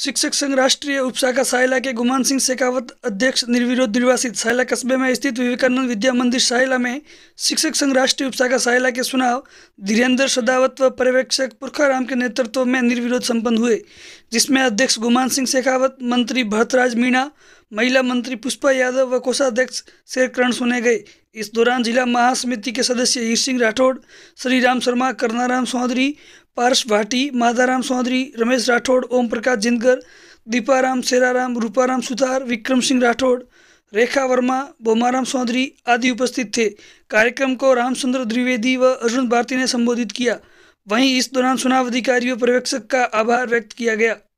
शिक्षक संघ राष्ट्रीय उपशाखा साहिला के गुमान सिंह शेखावत अध्यक्ष निर्विरोध निर्वासित साहिला कस्बे में स्थित विवेकानंद विद्या मंदिर साहिला में शिक्षक संघ राष्ट्रीय उपशाखा साहिला के चुनाव धीरेन्द्र सदावत व पर्यवेक्षक पुरखाराम के नेतृत्व में निर्विरोध संपन्न हुए जिसमें अध्यक्ष गुमान सिंह शेखावत मंत्री भरतराज मीणा महिला मंत्री पुष्पा यादव व कोषाध्यक्ष शेरकरण सुने गए इस दौरान जिला महासमिति के सदस्य ईर सिंह राठौड़ श्री राम शर्मा करनाराम चौधरी पार्श भाटी माधाराम चौधरी रमेश राठौड़ ओम प्रकाश जिंदगर दीपाराम सेराराम रूपाराम सुतार विक्रम सिंह राठौड़ रेखा वर्मा बोमाराम चौधरी आदि उपस्थित थे कार्यक्रम को रामचंद्र द्विवेदी व अर्जुन भारती ने संबोधित किया वहीं इस दौरान चुनाव अधिकारी व पर्यवेक्षक का आभार व्यक्त किया गया